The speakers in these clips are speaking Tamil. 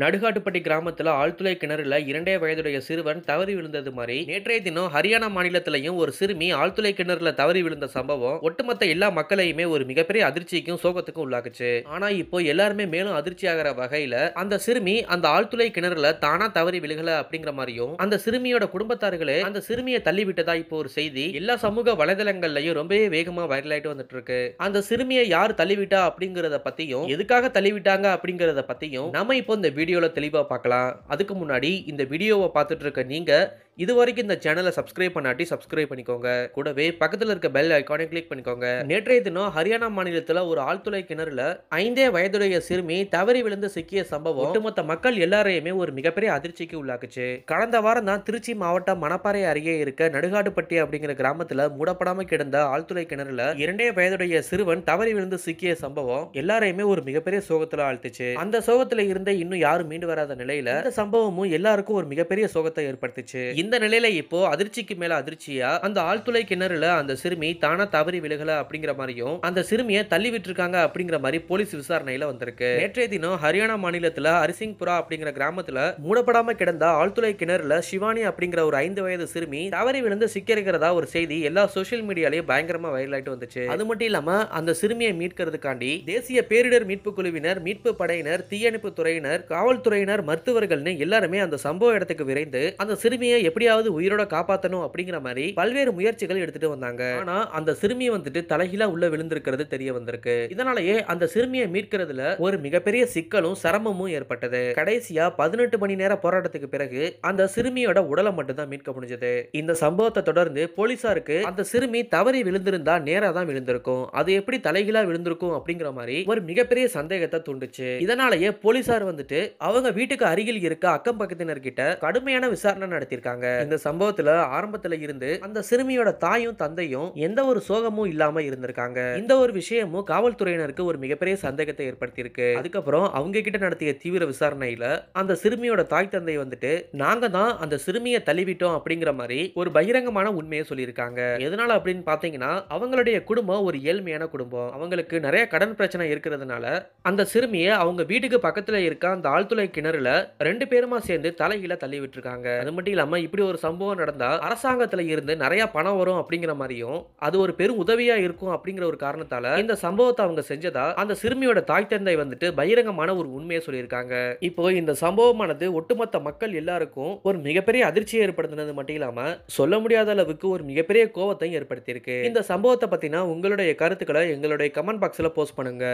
நடுகாட்டுப்பட்டி கிராமத்தில் ஆழ்துளை கிணறுல இரண்டே வயதுடைய சிறுவன் தவறி விழுந்தது மாதிரி நேற்றைய தினம் ஹரியானா மாநிலத்திலையும் ஒரு சிறுமி ஆழ்துளை கிணறுல தவறி விழுந்த சம்பவம் ஒட்டுமொத்த எல்லா மக்களையுமே ஒரு மிகப்பெரிய அதிர்ச்சிக்கும் சோகத்துக்கும் உள்ளாக்குச்சு ஆனா இப்போ எல்லாருமே மேலும் அதிர்ச்சி ஆகிற வகையில அந்த சிறுமி அந்த ஆழ்துளை கிணறுல தானா தவறி விழுகல அப்படிங்கிற மாதிரியும் அந்த சிறுமியோட குடும்பத்தார்களே அந்த சிறுமியை தள்ளிவிட்டதா இப்போ ஒரு செய்தி எல்லா சமூக வலைதளங்கள்லயும் ரொம்பவே வேகமா வைரல் ஆயிட்டு வந்துட்டு இருக்கு அந்த சிறுமியை யார் தள்ளிவிட்டா அப்படிங்கறத பத்தியும் எதுக்காக தள்ளிவிட்டாங்க அப்படிங்கறத பத்தியும் நம்ம இப்போ இந்த வீடியோவில் தெளிவாக பார்க்கலாம் அதுக்கு முன்னாடி இந்த வீடியோவை பார்த்துட்ருக்க நீங்கள் இது வரைக்கும் இந்த சேனலை சப்ஸ்கிரைப் பண்ணாட்டி சப்ஸ்கிரைப் பண்ணிக்கோங்க கூடவே பக்கத்தில் இருக்க பெல் ஐக்கானை கிளிக் பண்ணிக்கோங்க நேற்றைய தினம் ஹரியானா மாநிலத்தில் ஒரு ஆழ்துளை கிணறுல ஐந்தே வயதுடைய சிறுமி தவறி விழுந்து சிக்கிய சம்பவம் ஒட்டுமொத்த மக்கள் எல்லாரையுமே ஒரு மிகப்பெரிய அதிர்ச்சிக்கு உள்ளாக்குச்சு கடந்த வாரம் தான் திருச்சி மாவட்டம் மணப்பாறை அருகே இருக்க நடுகாடுப்பட்டி அப்படிங்கிற கிராமத்தில் மூடப்படாம கிடந்த ஆழ்துளை கிணறுல இரண்டே வயதுடைய சிறுவன் தவறி விழுந்து சிக்கிய சம்பவம் எல்லாரையுமே ஒரு மிகப்பெரிய சோகத்தில் ஆழ்த்துச்சு அந்த சோகத்தில் இருந்தே இன்னும் யாரும் மீண்டு வராத நிலையில இந்த சம்பவமும் எல்லாருக்கும் ஒரு மிகப்பெரிய சோகத்தை ஏற்படுத்துச்சு இந்த நிலையில இப்போ அதிர்ச்சிக்கு மேல அதிர்ச்சியா அந்த ஆழ்துளை கிணறுல அந்த சிறுமி தானா தவறி விழுகல அப்படிங்கிற மாதிரியும் அந்த சிறுமியை தள்ளி விட்டுருக்காங்க அப்படிங்கிற மாதிரி போலீஸ் விசாரணையில வந்திருக்கு நேற்றைய தினம் ஹரியானா மாநிலத்துல ஹரிசிங்புரா அப்படிங்கிற கிராமத்துல மூடப்படாம கிடந்த ஆழ்துளை கிணறுல சிவானி அப்படிங்கிற ஒரு ஐந்து வயது சிறுமி தவறி விழுந்து சிக்கிருக்கிறதா ஒரு செய்தி எல்லா சோசியல் மீடியாலயும் பயங்கரமா வைரல் ஆயிட்டு வந்துச்சு அது மட்டும் இல்லாம அந்த சிறுமியை மீட்கிறதுக்காண்டி தேசிய பேரிடர் மீட்பு குழுவினர் மீட்பு படையினர் தீயணைப்பு துறையினர் காவல்துறையினர் மருத்துவர்கள்னு எல்லாருமே அந்த சம்பவ இடத்துக்கு விரைந்து அந்த சிறுமியை எப்படி எப்படியாவது உயிரோட காப்பாற்றணும் அப்படிங்கிற மாதிரி பல்வேறு முயற்சிகள் எடுத்துட்டு வந்தாங்க ஆனா அந்த சிறுமி வந்துட்டு தலைகீழா உள்ள விழுந்திருக்கிறது தெரிய வந்திருக்கு இதனாலேயே அந்த சிறுமியை மீட்கிறதுல ஒரு மிகப்பெரிய சிக்கலும் சிரமமும் ஏற்பட்டது கடைசியா பதினெட்டு மணி நேர போராட்டத்துக்கு பிறகு அந்த சிறுமியோட உடலை மட்டும்தான் மீட்க முடிஞ்சது இந்த சம்பவத்தை தொடர்ந்து போலீசாருக்கு அந்த சிறுமி தவறி விழுந்திருந்தா நேரா தான் விழுந்திருக்கும் அது எப்படி தலைகீழா விழுந்திருக்கும் அப்படிங்கிற மாதிரி ஒரு மிகப்பெரிய சந்தேகத்தை தூண்டுச்சு இதனாலேயே போலீசார் வந்துட்டு அவங்க வீட்டுக்கு அருகில் இருக்க அக்கம் பக்கத்தினர்கிட்ட கடுமையான விசாரணை நடத்தியிருக்காங்க இந்த சம்பவத்துல ஆரம்பத்துல இருந்து அந்த சிறுமியோட தாயும் தந்தையும் எந்த ஒரு சோகமும் இல்லாம இருந்திருக்காங்க இந்த ஒரு விஷயமும் காவல்துறையினருக்கு ஒரு மிகப்பெரிய சந்தேகத்தை இருக்கு அதுக்கப்புறம் அவங்க கிட்ட நடத்திய தீவிர விசாரணையில அந்த சிறுமியோட தாய் தந்தை வந்துட்டு நாங்க தான் அந்த சிறுமியை தள்ளிவிட்டோம் அப்படிங்கிற மாதிரி ஒரு பகிரங்கமான உண்மையை சொல்லியிருக்காங்க எதனால அப்படின்னு பாத்தீங்கன்னா அவங்களுடைய குடும்பம் ஒரு ஏழ்மையான குடும்பம் அவங்களுக்கு நிறைய கடன் பிரச்சனை இருக்கிறதுனால அந்த சிறுமியை அவங்க வீட்டுக்கு பக்கத்துல இருக்க அந்த ஆழ்துளை கிணறுல ரெண்டு பேருமா சேர்ந்து தலையில தள்ளி விட்டுருக்காங்க அது மட்டும் இல்லாம இப்படி ஒரு சம்பவம் நடந்தால் அரசாங்கத்தில் இருந்து நிறைய பணம் வரும் அப்படிங்கிற மாதிரியும் அது ஒரு பெரும் உதவியா இருக்கும் அப்படிங்கிற ஒரு காரணத்தால இந்த சம்பவத்தை அவங்க செஞ்சதா அந்த சிறுமியோட தாய் தந்தை வந்துட்டு பகிரங்கமான ஒரு உண்மையை சொல்லியிருக்காங்க இப்போ இந்த சம்பவமானது ஒட்டுமொத்த மக்கள் எல்லாருக்கும் ஒரு மிகப்பெரிய அதிர்ச்சியை ஏற்படுத்தினது மட்டும் இல்லாம சொல்ல முடியாத அளவுக்கு ஒரு மிகப்பெரிய கோபத்தையும் ஏற்படுத்தியிருக்கு இந்த சம்பவத்தை பத்தினா உங்களுடைய கருத்துக்களை எங்களுடைய கமெண்ட் பாக்ஸ்ல போஸ்ட் பண்ணுங்க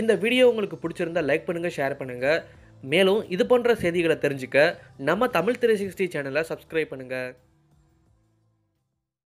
இந்த வீடியோ உங்களுக்கு பிடிச்சிருந்தா லைக் பண்ணுங்க ஷேர் பண்ணுங்க மேலும் இது போன்ற செய்திகளை தெரிஞ்சுக்க நம்ம தமிழ் திரை சிக்ஸ்டி சேனலை சப்ஸ்கிரைப் பண்ணுங்கள்